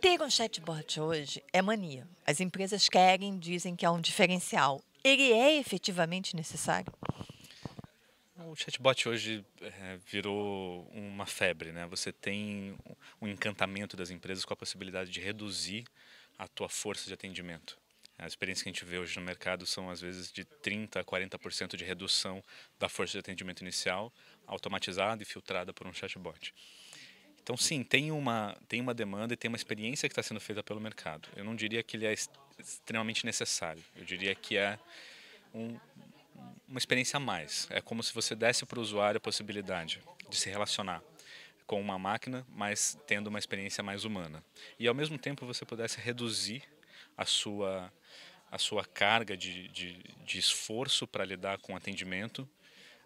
Ter um chatbot hoje é mania. As empresas querem, dizem que é um diferencial. Ele é efetivamente necessário? O chatbot hoje é, virou uma febre, né? Você tem um encantamento das empresas com a possibilidade de reduzir a tua força de atendimento. A experiência que a gente vê hoje no mercado são às vezes de 30 a 40% de redução da força de atendimento inicial, automatizada e filtrada por um chatbot. Então, sim, tem uma, tem uma demanda e tem uma experiência que está sendo feita pelo mercado. Eu não diria que ele é extremamente necessário. Eu diria que é um, uma experiência a mais. É como se você desse para o usuário a possibilidade de se relacionar com uma máquina, mas tendo uma experiência mais humana. E ao mesmo tempo você pudesse reduzir a sua a sua carga de, de, de esforço para lidar com atendimento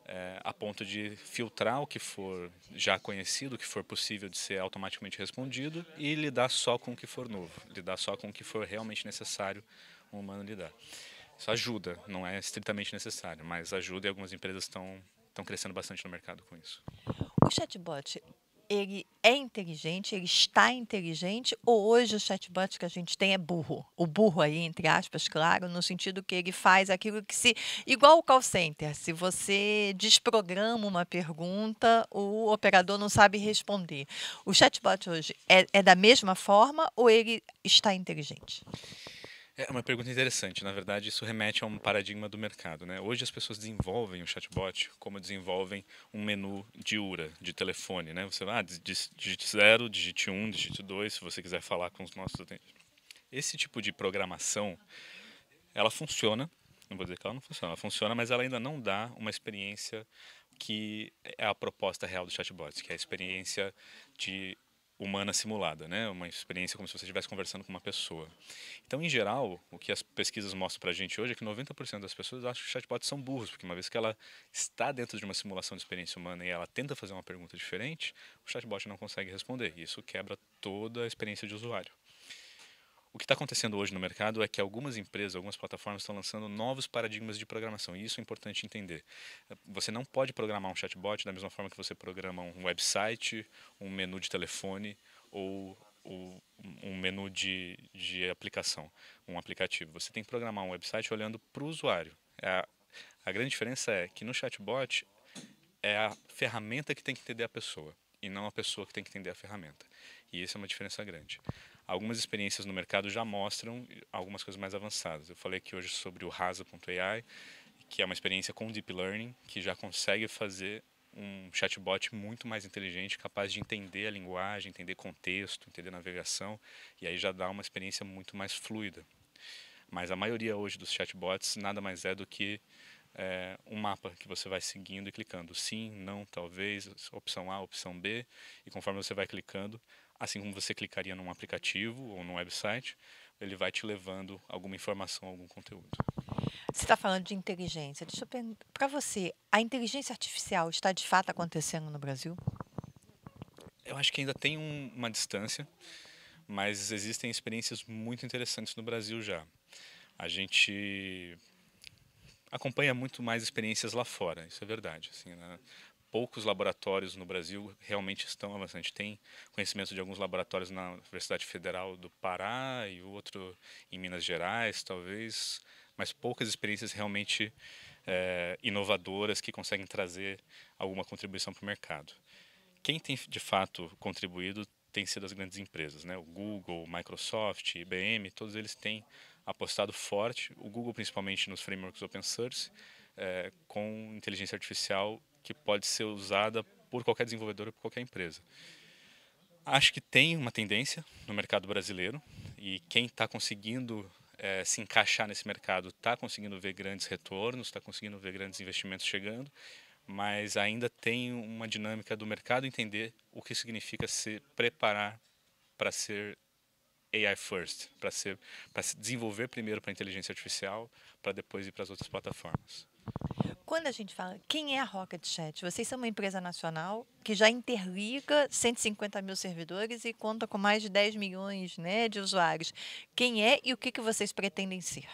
é, a ponto de filtrar o que for já conhecido, o que for possível de ser automaticamente respondido e lidar só com o que for novo, lidar só com o que for realmente necessário um humano lidar. Isso ajuda, não é estritamente necessário, mas ajuda e algumas empresas estão estão crescendo bastante no mercado com isso. O chatbot ele é inteligente, ele está inteligente, ou hoje o chatbot que a gente tem é burro? O burro aí, entre aspas, claro, no sentido que ele faz aquilo que se. Igual o call center, se você desprograma uma pergunta, o operador não sabe responder. O chatbot hoje é, é da mesma forma ou ele está inteligente? É uma pergunta interessante. Na verdade, isso remete a um paradigma do mercado. Né? Hoje as pessoas desenvolvem o chatbot como desenvolvem um menu de URA, de telefone. Né? Você vai, ah, digite 0, digite 1, um, digite 2, se você quiser falar com os nossos atendentes. Esse tipo de programação, ela funciona. Não vou dizer que ela não funciona. Ela funciona, mas ela ainda não dá uma experiência que é a proposta real do chatbot, que é a experiência de humana simulada, né? Uma experiência como se você estivesse conversando com uma pessoa. Então, em geral, o que as pesquisas mostram para a gente hoje é que 90% das pessoas acham que chatbots são burros, porque uma vez que ela está dentro de uma simulação de experiência humana e ela tenta fazer uma pergunta diferente, o chatbot não consegue responder. E isso quebra toda a experiência de usuário. O que está acontecendo hoje no mercado é que algumas empresas, algumas plataformas estão lançando novos paradigmas de programação, e isso é importante entender. Você não pode programar um chatbot da mesma forma que você programa um website, um menu de telefone ou, ou um menu de, de aplicação, um aplicativo. Você tem que programar um website olhando para o usuário. É a, a grande diferença é que no chatbot é a ferramenta que tem que entender a pessoa e não a pessoa que tem que entender a ferramenta. E isso é uma diferença grande algumas experiências no mercado já mostram algumas coisas mais avançadas. Eu falei aqui hoje sobre o Rasa.ai, que é uma experiência com deep learning, que já consegue fazer um chatbot muito mais inteligente, capaz de entender a linguagem, entender contexto, entender navegação, e aí já dá uma experiência muito mais fluida. Mas a maioria hoje dos chatbots nada mais é do que é, um mapa que você vai seguindo e clicando sim, não, talvez, opção A, opção B, e conforme você vai clicando, assim como você clicaria num aplicativo ou num website, ele vai te levando alguma informação, algum conteúdo. Você está falando de inteligência. Deixa eu para você, a inteligência artificial está de fato acontecendo no Brasil? Eu acho que ainda tem um, uma distância, mas existem experiências muito interessantes no Brasil já. A gente acompanha muito mais experiências lá fora, isso é verdade. Assim, né? poucos laboratórios no Brasil realmente estão avançando. A tem conhecimento de alguns laboratórios na Universidade Federal do Pará e outro em Minas Gerais, talvez, mas poucas experiências realmente é, inovadoras que conseguem trazer alguma contribuição para o mercado. Quem tem de fato contribuído tem sido as grandes empresas, né? O Google, Microsoft, IBM, todos eles têm apostado forte. O Google principalmente nos frameworks open source, é, com inteligência artificial que pode ser usada por qualquer desenvolvedor ou por qualquer empresa. Acho que tem uma tendência no mercado brasileiro e quem está conseguindo é, se encaixar nesse mercado está conseguindo ver grandes retornos, está conseguindo ver grandes investimentos chegando, mas ainda tem uma dinâmica do mercado entender o que significa se preparar para ser AI first, para ser para se desenvolver primeiro para inteligência artificial, para depois ir para as outras plataformas. Quando a gente fala, quem é a Rocket Chat? Vocês são uma empresa nacional que já interliga 150 mil servidores e conta com mais de 10 milhões né, de usuários. Quem é e o que, que vocês pretendem ser?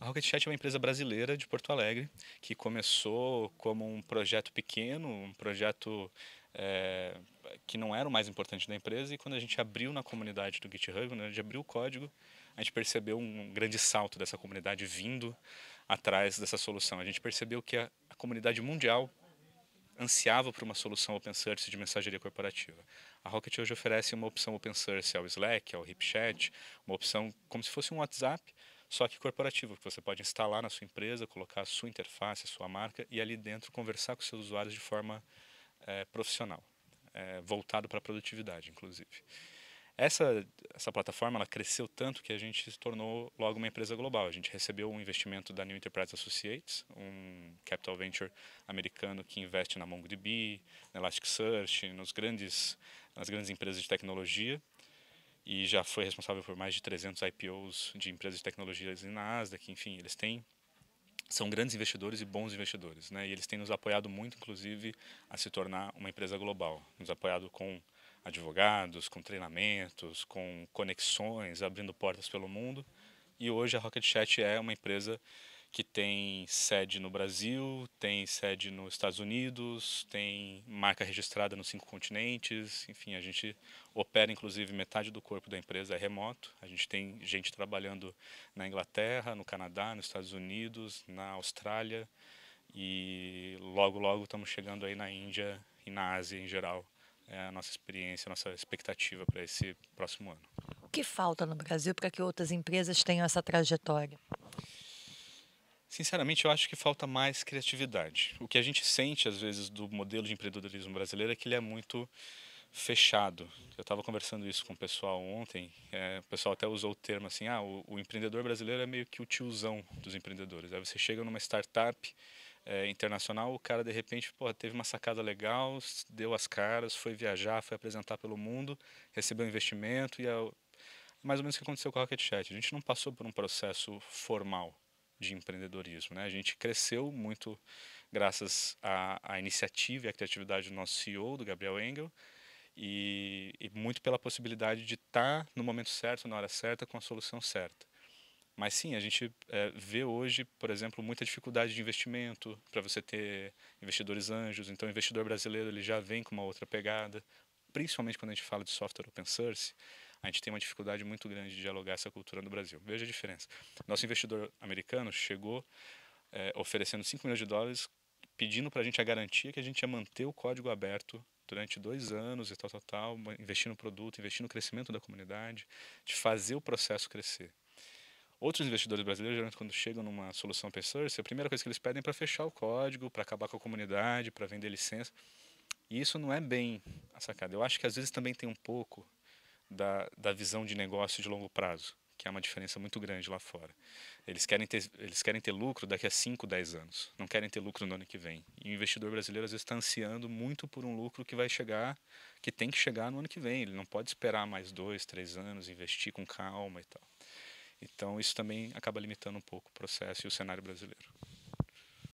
A Rocket Chat é uma empresa brasileira de Porto Alegre que começou como um projeto pequeno, um projeto é, que não era o mais importante da empresa e quando a gente abriu na comunidade do GitHub, quando a gente abriu o código, a gente percebeu um grande salto dessa comunidade vindo atrás dessa solução. A gente percebeu que a, a comunidade mundial ansiava por uma solução open source de mensageria corporativa. A Rocket hoje oferece uma opção open source ao Slack, ao HipChat, uma opção como se fosse um WhatsApp, só que corporativo, que você pode instalar na sua empresa, colocar a sua interface, a sua marca e ali dentro conversar com seus usuários de forma é, profissional, é, voltado para a produtividade, inclusive. Essa, essa plataforma ela cresceu tanto que a gente se tornou logo uma empresa global. A gente recebeu um investimento da New Enterprise Associates, um capital venture americano que investe na MongoDB, na Elasticsearch, nos grandes, nas grandes empresas de tecnologia e já foi responsável por mais de 300 IPOs de empresas de tecnologias na Nasdaq. Enfim, eles têm são grandes investidores e bons investidores, né? E eles têm nos apoiado muito, inclusive, a se tornar uma empresa global, nos apoiado com advogados, com treinamentos, com conexões, abrindo portas pelo mundo. E hoje a Rocket Chat é uma empresa que tem sede no Brasil, tem sede nos Estados Unidos, tem marca registrada nos cinco continentes. Enfim, a gente opera inclusive metade do corpo da empresa é remoto. A gente tem gente trabalhando na Inglaterra, no Canadá, nos Estados Unidos, na Austrália e logo logo estamos chegando aí na Índia e na Ásia em geral é a nossa experiência, a nossa expectativa para esse próximo ano. O que falta no Brasil para que outras empresas tenham essa trajetória? Sinceramente, eu acho que falta mais criatividade. O que a gente sente, às vezes, do modelo de empreendedorismo brasileiro é que ele é muito fechado. Eu estava conversando isso com o pessoal ontem, é, o pessoal até usou o termo assim, ah, o, o empreendedor brasileiro é meio que o tiozão dos empreendedores. Aí você chega numa startup, é, internacional, o cara de repente teve uma sacada legal, deu as caras, foi viajar, foi apresentar pelo mundo, recebeu investimento e é mais ou menos o que aconteceu com a Rocket Chat. A gente não passou por um processo formal de empreendedorismo, né? A gente cresceu muito graças à, à iniciativa e à criatividade do nosso CEO, do Gabriel Engel, e, e muito pela possibilidade de estar tá no momento certo, na hora certa, com a solução certa. Mas sim, a gente é, vê hoje, por exemplo, muita dificuldade de investimento para você ter investidores anjos. Então, o investidor brasileiro ele já vem com uma outra pegada, principalmente quando a gente fala de software open source. A gente tem uma dificuldade muito grande de dialogar essa cultura no Brasil. Veja a diferença. Nosso investidor americano chegou é, oferecendo 5 milhões de dólares, pedindo para a gente a garantia que a gente ia manter o código aberto durante dois anos e tal, tal, tal, investir no produto, investir no crescimento da comunidade, de fazer o processo crescer. Outros investidores brasileiros, geralmente, quando chegam numa solução open source, a primeira coisa que eles pedem é para fechar o código, para acabar com a comunidade, para vender licença. E isso não é bem a sacada. Eu acho que às vezes também tem um pouco da, da visão de negócio de longo prazo, que é uma diferença muito grande lá fora. Eles querem ter, eles querem ter lucro daqui a 5, 10 anos, não querem ter lucro no ano que vem. E o investidor brasileiro às vezes está ansiando muito por um lucro que vai chegar, que tem que chegar no ano que vem. Ele não pode esperar mais dois, três anos, investir com calma e tal. Então, isso também acaba limitando um pouco o processo e o cenário brasileiro.